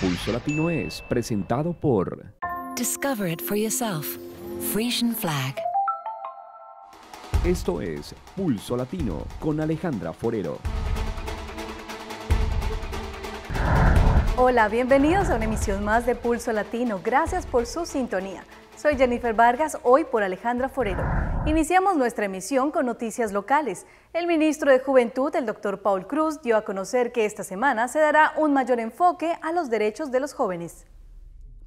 Pulso Latino es presentado por Discover it for yourself. Frisian Flag. Esto es Pulso Latino con Alejandra Forero. Hola, bienvenidos a una emisión más de Pulso Latino. Gracias por su sintonía. Soy Jennifer Vargas, hoy por Alejandra Forero. Iniciamos nuestra emisión con noticias locales. El ministro de Juventud, el doctor Paul Cruz, dio a conocer que esta semana se dará un mayor enfoque a los derechos de los jóvenes.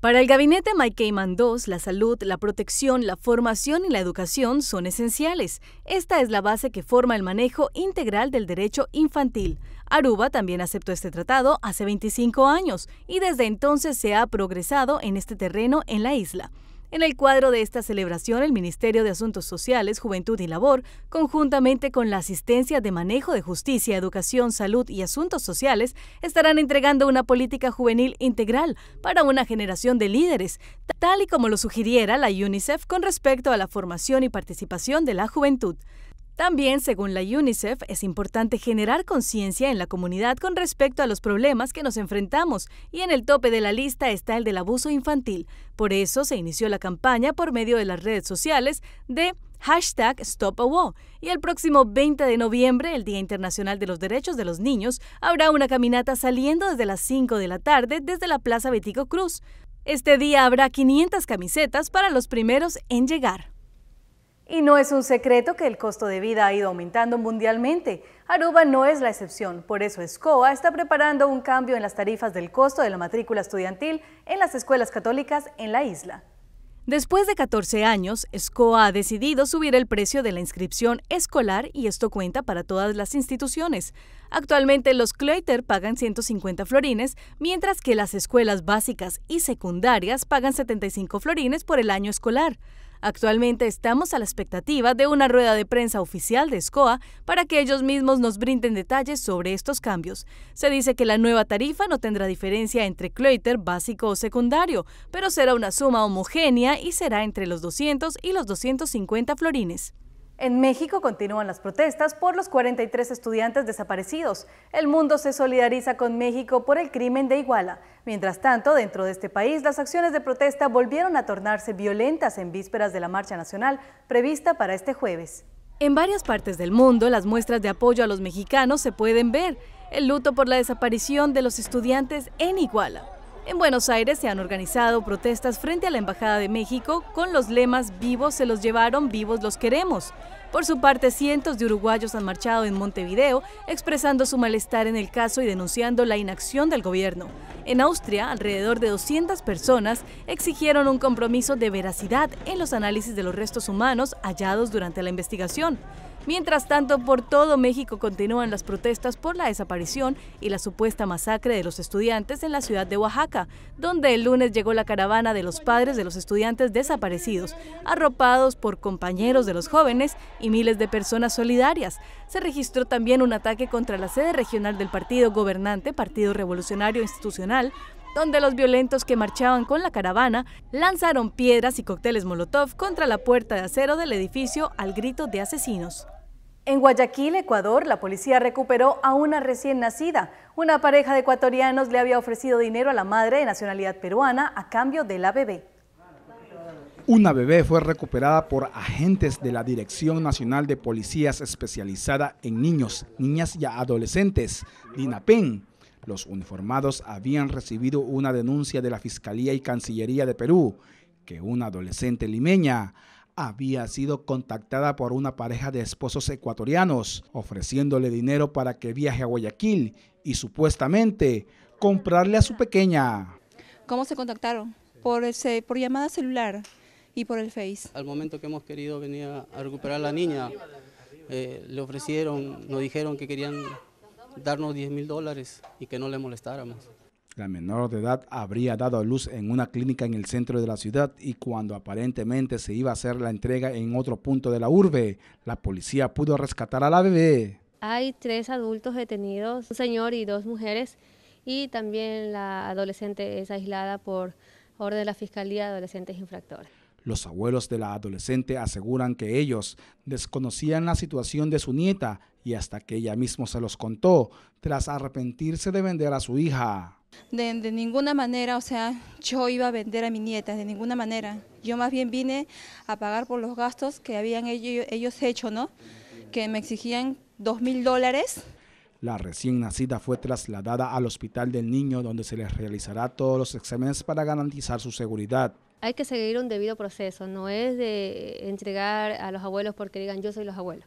Para el gabinete Mike Cayman II, la salud, la protección, la formación y la educación son esenciales. Esta es la base que forma el manejo integral del derecho infantil. Aruba también aceptó este tratado hace 25 años y desde entonces se ha progresado en este terreno en la isla. En el cuadro de esta celebración, el Ministerio de Asuntos Sociales, Juventud y Labor, conjuntamente con la Asistencia de Manejo de Justicia, Educación, Salud y Asuntos Sociales, estarán entregando una política juvenil integral para una generación de líderes, tal y como lo sugiriera la UNICEF con respecto a la formación y participación de la juventud. También, según la UNICEF, es importante generar conciencia en la comunidad con respecto a los problemas que nos enfrentamos y en el tope de la lista está el del abuso infantil. Por eso se inició la campaña por medio de las redes sociales de hashtag Stop Y el próximo 20 de noviembre, el Día Internacional de los Derechos de los Niños, habrá una caminata saliendo desde las 5 de la tarde desde la Plaza Betico Cruz. Este día habrá 500 camisetas para los primeros en llegar. Y no es un secreto que el costo de vida ha ido aumentando mundialmente. Aruba no es la excepción, por eso ESCOA está preparando un cambio en las tarifas del costo de la matrícula estudiantil en las escuelas católicas en la isla. Después de 14 años, SCOA ha decidido subir el precio de la inscripción escolar y esto cuenta para todas las instituciones. Actualmente los Cloiter pagan 150 florines, mientras que las escuelas básicas y secundarias pagan 75 florines por el año escolar. Actualmente estamos a la expectativa de una rueda de prensa oficial de SCOA para que ellos mismos nos brinden detalles sobre estos cambios. Se dice que la nueva tarifa no tendrá diferencia entre cloiter básico o secundario, pero será una suma homogénea y será entre los 200 y los 250 florines. En México continúan las protestas por los 43 estudiantes desaparecidos. El mundo se solidariza con México por el crimen de Iguala. Mientras tanto, dentro de este país, las acciones de protesta volvieron a tornarse violentas en vísperas de la marcha nacional prevista para este jueves. En varias partes del mundo, las muestras de apoyo a los mexicanos se pueden ver. El luto por la desaparición de los estudiantes en Iguala. En Buenos Aires se han organizado protestas frente a la Embajada de México con los lemas vivos se los llevaron, vivos los queremos. Por su parte, cientos de uruguayos han marchado en Montevideo expresando su malestar en el caso y denunciando la inacción del gobierno. En Austria, alrededor de 200 personas exigieron un compromiso de veracidad en los análisis de los restos humanos hallados durante la investigación. Mientras tanto, por todo México continúan las protestas por la desaparición y la supuesta masacre de los estudiantes en la ciudad de Oaxaca, donde el lunes llegó la caravana de los padres de los estudiantes desaparecidos, arropados por compañeros de los jóvenes y miles de personas solidarias. Se registró también un ataque contra la sede regional del partido gobernante, Partido Revolucionario Institucional, donde los violentos que marchaban con la caravana lanzaron piedras y cócteles Molotov contra la puerta de acero del edificio al grito de asesinos. En Guayaquil, Ecuador, la policía recuperó a una recién nacida. Una pareja de ecuatorianos le había ofrecido dinero a la madre de nacionalidad peruana a cambio de la bebé. Una bebé fue recuperada por agentes de la Dirección Nacional de Policías Especializada en Niños, Niñas y Adolescentes, DINAPEN. Los uniformados habían recibido una denuncia de la Fiscalía y Cancillería de Perú que una adolescente limeña había sido contactada por una pareja de esposos ecuatorianos, ofreciéndole dinero para que viaje a Guayaquil y supuestamente comprarle a su pequeña. ¿Cómo se contactaron? Por, ese, por llamada celular y por el Face. Al momento que hemos querido venir a recuperar a la niña, eh, le ofrecieron, nos dijeron que querían darnos 10 mil dólares y que no le molestáramos. La menor de edad habría dado a luz en una clínica en el centro de la ciudad y cuando aparentemente se iba a hacer la entrega en otro punto de la urbe, la policía pudo rescatar a la bebé. Hay tres adultos detenidos, un señor y dos mujeres, y también la adolescente es aislada por orden de la Fiscalía de Adolescentes Infractores. Los abuelos de la adolescente aseguran que ellos desconocían la situación de su nieta y hasta que ella misma se los contó tras arrepentirse de vender a su hija. De, ninguna manera, o sea, yo iba a vender a mi nieta, de ninguna manera. Yo más bien vine a pagar por los gastos que habían ellos, ellos hecho, ¿no? Que me exigían dos mil dólares. La recién nacida fue trasladada al hospital del niño donde se les realizará todos los exámenes para garantizar su seguridad. Hay que seguir un debido proceso, no es de entregar a los abuelos porque digan yo soy los abuelos.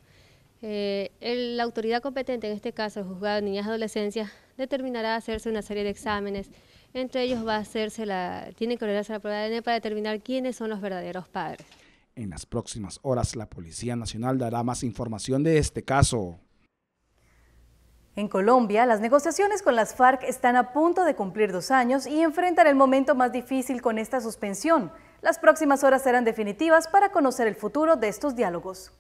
Eh, la autoridad competente, en este caso el juzgado de niñas y adolescencias, determinará hacerse una serie de exámenes. Entre ellos va a hacerse la, tiene que realizarse la prueba de ADN e para determinar quiénes son los verdaderos padres. En las próximas horas, la Policía Nacional dará más información de este caso. En Colombia, las negociaciones con las FARC están a punto de cumplir dos años y enfrentan el momento más difícil con esta suspensión. Las próximas horas serán definitivas para conocer el futuro de estos diálogos.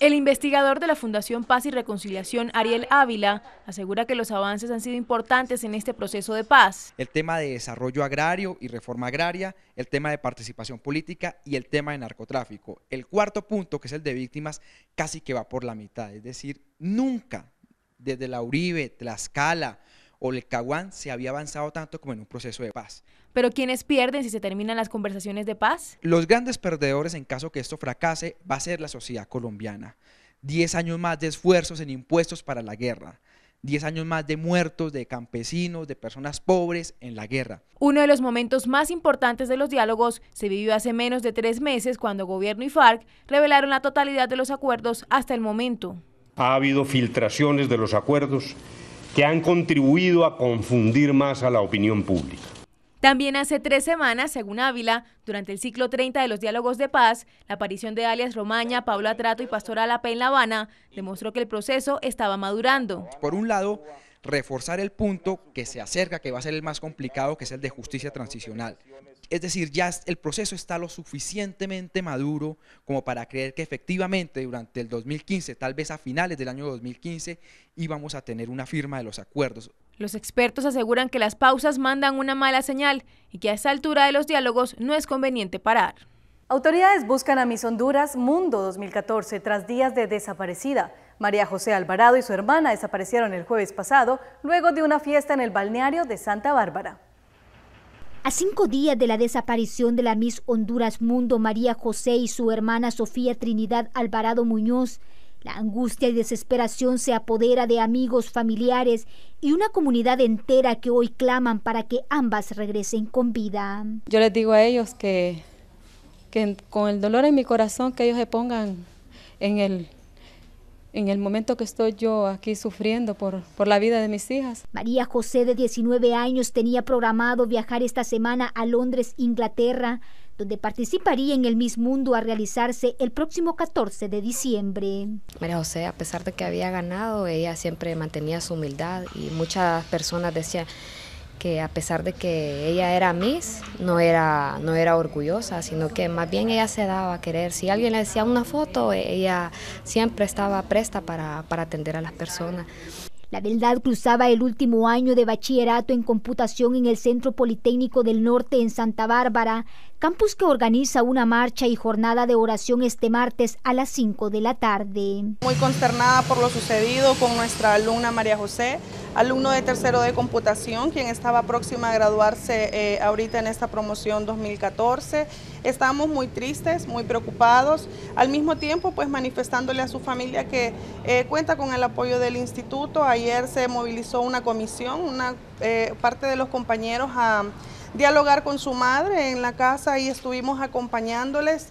El investigador de la Fundación Paz y Reconciliación, Ariel Ávila, asegura que los avances han sido importantes en este proceso de paz. El tema de desarrollo agrario y reforma agraria, el tema de participación política y el tema de narcotráfico. El cuarto punto, que es el de víctimas, casi que va por la mitad, es decir, nunca desde la Uribe, Tlaxcala, o el Caguán se había avanzado tanto como en un proceso de paz. Pero ¿quiénes pierden si se terminan las conversaciones de paz? Los grandes perdedores en caso que esto fracase va a ser la sociedad colombiana. Diez años más de esfuerzos en impuestos para la guerra. Diez años más de muertos, de campesinos, de personas pobres en la guerra. Uno de los momentos más importantes de los diálogos se vivió hace menos de tres meses cuando gobierno y FARC revelaron la totalidad de los acuerdos hasta el momento. Ha habido filtraciones de los acuerdos que han contribuido a confundir más a la opinión pública. También hace tres semanas, según Ávila, durante el ciclo 30 de los diálogos de paz, la aparición de alias Romaña, Pablo Atrato y Pastora Alape en La Habana demostró que el proceso estaba madurando. Por un lado, reforzar el punto que se acerca, que va a ser el más complicado, que es el de justicia transicional. Es decir, ya el proceso está lo suficientemente maduro como para creer que efectivamente durante el 2015, tal vez a finales del año 2015, íbamos a tener una firma de los acuerdos. Los expertos aseguran que las pausas mandan una mala señal y que a esta altura de los diálogos no es conveniente parar. Autoridades buscan a Miss Honduras Mundo 2014 tras días de desaparecida. María José Alvarado y su hermana desaparecieron el jueves pasado luego de una fiesta en el balneario de Santa Bárbara. A cinco días de la desaparición de la Miss Honduras Mundo María José y su hermana Sofía Trinidad Alvarado Muñoz, la angustia y desesperación se apodera de amigos, familiares y una comunidad entera que hoy claman para que ambas regresen con vida. Yo les digo a ellos que, que con el dolor en mi corazón que ellos se pongan en el, en el momento que estoy yo aquí sufriendo por, por la vida de mis hijas. María José, de 19 años, tenía programado viajar esta semana a Londres, Inglaterra, donde participaría en el Miss Mundo a realizarse el próximo 14 de diciembre. María José, a pesar de que había ganado, ella siempre mantenía su humildad y muchas personas decían que a pesar de que ella era Miss, no era, no era orgullosa, sino que más bien ella se daba a querer. Si alguien le decía una foto, e-, ella siempre estaba presta para, para atender a las personas. La Beldad cruzaba el último año de bachillerato en computación en el Centro Politécnico del Norte en Santa Bárbara, campus que organiza una marcha y jornada de oración este martes a las 5 de la tarde. Muy consternada por lo sucedido con nuestra alumna María José, alumno de tercero de computación, quien estaba próxima a graduarse eh, ahorita en esta promoción 2014. Estamos muy tristes, muy preocupados, al mismo tiempo pues manifestándole a su familia que eh, cuenta con el apoyo del instituto. Ayer se movilizó una comisión, una eh, parte de los compañeros a dialogar con su madre en la casa y estuvimos acompañándoles.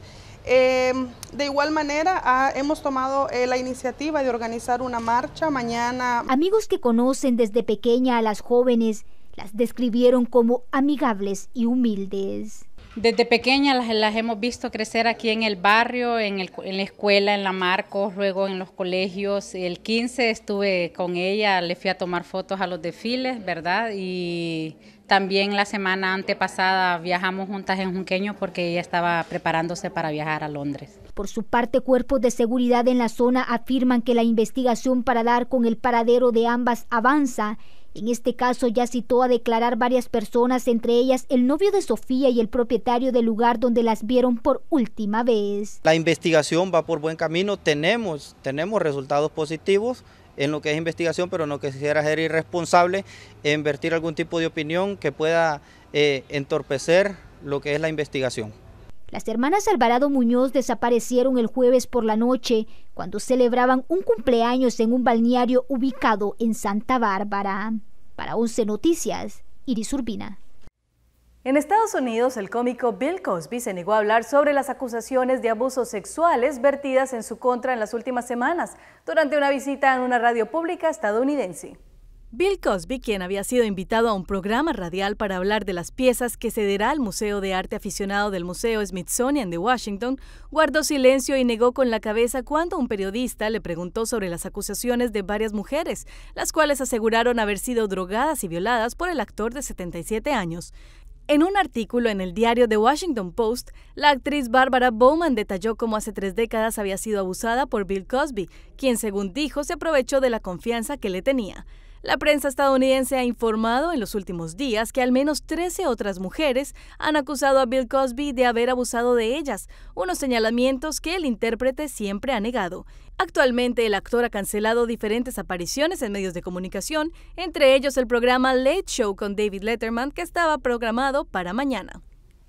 Em, de igual manera, ah, hemos tomado eh, la iniciativa de organizar una marcha mañana. Amigos que conocen desde pequeña a las jóvenes las describieron como amigables y humildes. Desde pequeña las, hemos visto crecer aquí en el barrio, en, en la escuela, en la Marcos, luego en los colegios. El 15 estuve con ella, le fui a tomar fotos a los desfiles, ¿verdad? Y también la semana antepasada viajamos juntas en Junqueño porque ella estaba preparándose para viajar a Londres. Por su parte, cuerpos de seguridad en la zona afirman que la investigación para dar con el paradero de ambas avanza. En este caso ya citó a declarar varias personas, entre ellas el novio de Sofía y el propietario del lugar donde las vieron por última vez. La investigación va por buen camino, tenemos, tenemos resultados positivos en lo que es investigación, pero no quisiera ser irresponsable en vertir algún tipo de opinión que pueda eh, entorpecer lo que es la investigación. Las hermanas Alvarado Muñoz desaparecieron el jueves por la noche cuando celebraban un cumpleaños en un balneario ubicado en Santa Bárbara. Para 11 Noticias, Iris Urbina. En Estados Unidos, el cómico Bill Cosby se negó a hablar sobre las acusaciones de abusos sexuales vertidas en su contra en las últimas semanas durante una visita en una radio pública estadounidense. Bill Cosby, quien había sido invitado a un programa radial para hablar de las piezas que cederá al Museo de Arte Aficionado del Museo Smithsonian de Washington, guardó silencio y negó con la cabeza cuando un periodista le preguntó sobre las acusaciones de varias mujeres, las cuales aseguraron haber sido drogadas y violadas por el actor de 77 años. En un artículo en el diario The Washington Post, la actriz Barbara Bowman detalló cómo hace tres décadas había sido abusada por Bill Cosby, quien según dijo se aprovechó de la confianza que le tenía. La prensa estadounidense ha informado en los últimos días que al menos 13 otras mujeres han acusado a Bill Cosby de haber abusado de ellas, unos señalamientos que el intérprete siempre ha negado. Actualmente el actor ha cancelado diferentes apariciones en medios de comunicación, entre ellos el programa Late Show con David Letterman que estaba programado para mañana.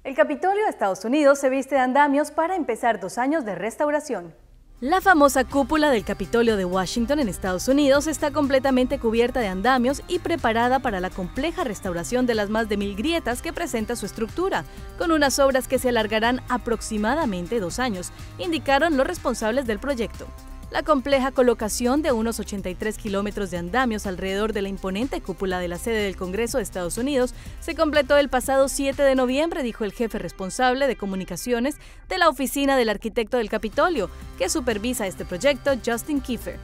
El Capitolio de Estados Unidos se viste de andamios para empezar dos años de restauración. La famosa cúpula del Capitolio de Washington en Estados Unidos está completamente cubierta de andamios y preparada para la compleja restauración de las más de mil grietas que presenta su estructura, con unas obras que se alargarán aproximadamente dos años, indicaron los responsables del proyecto. La compleja colocación de unos 83 kilómetros de andamios alrededor de la imponente cúpula de la sede del Congreso de Estados Unidos se completó el pasado 7 de noviembre, dijo el jefe responsable de comunicaciones de la oficina del arquitecto del Capitolio, que supervisa este proyecto, Justin Kiefer.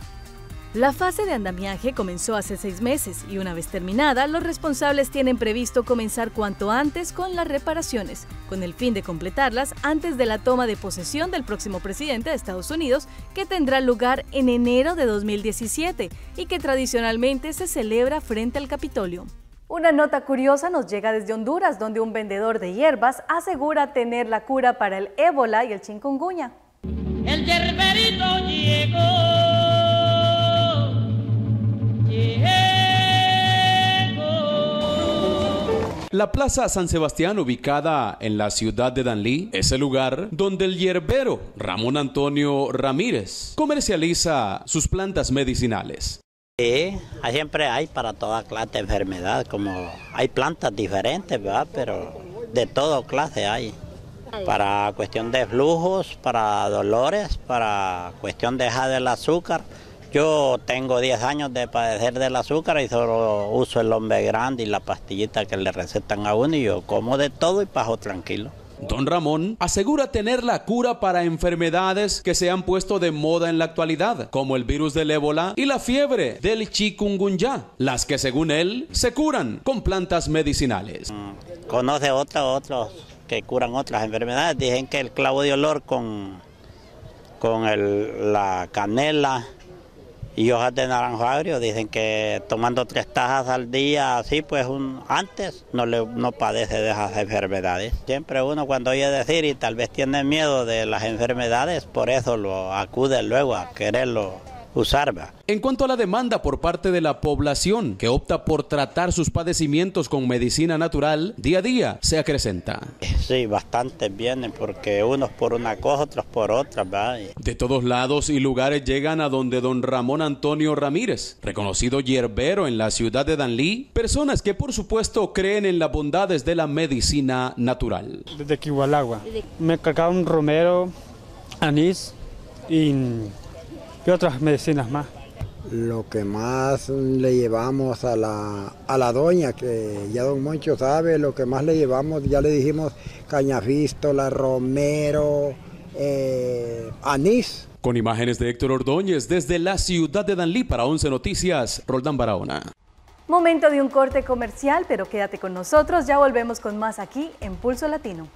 La fase de andamiaje comenzó hace seis meses y una vez terminada, los responsables tienen previsto comenzar cuanto antes con las reparaciones, con el fin de completarlas antes de la toma de posesión del próximo presidente de Estados Unidos, que tendrá lugar en enero de 2017 y que tradicionalmente se celebra frente al Capitolio. Una nota curiosa nos llega desde Honduras, donde un vendedor de hierbas asegura tener la cura para el ébola y el chingunguña. El yerberito llegó. La Plaza San Sebastián, ubicada en la ciudad de Danlí, es el lugar donde el hierbero Ramón Antonio Ramírez comercializa sus plantas medicinales. Sí, siempre hay para toda clase de enfermedad, como hay plantas diferentes, Pero de todo clase hay. Para cuestión de flujos, para dolores, para cuestión de dejar el azúcar, yo tengo 10 años de padecer del azúcar y solo uso el hombre grande y la pastillita que le recetan a uno y yo como de todo y paso tranquilo. Don Ramón asegura tener la cura para enfermedades que se han puesto de moda en la actualidad, como el virus del ébola y la fiebre del chikungunya, las que según él se curan con plantas medicinales. Mm, conoce otros, otros que curan otras enfermedades. Dicen que el clavo de olor con, con la canela y hojas de naranjo agrio. Dicen que tomando tres tajas al día, así pues un, antes no, le, no padece de esas enfermedades. Siempre uno cuando oye decir y tal vez tiene miedo de las enfermedades, por eso lo acude luego a quererlo en cuanto a la demanda por parte de la población que opta por tratar sus padecimientos con medicina natural, día a día se acrecenta. Sí, bastante vienen porque unos por una cosa, otros por otra. De todos lados y lugares llegan a donde don Ramón Antonio Ramírez, reconocido hierbero en la ciudad de Danlí, personas que por supuesto creen en las bondades de la medicina natural. Desde Quihualagua. Me caca un romero, anís y ¿Qué otras medicinas más? Lo que más le llevamos a la, doña, que ya don Moncho sabe, lo que más le llevamos, ya le dijimos cañafístola, romero, eh, anís. Con imágenes de Héctor Ordóñez desde la ciudad de Danlí para 11 Noticias, Roldán Barahona. Momento de un corte comercial, pero quédate con nosotros, ya volvemos con más aquí en Pulso Latino.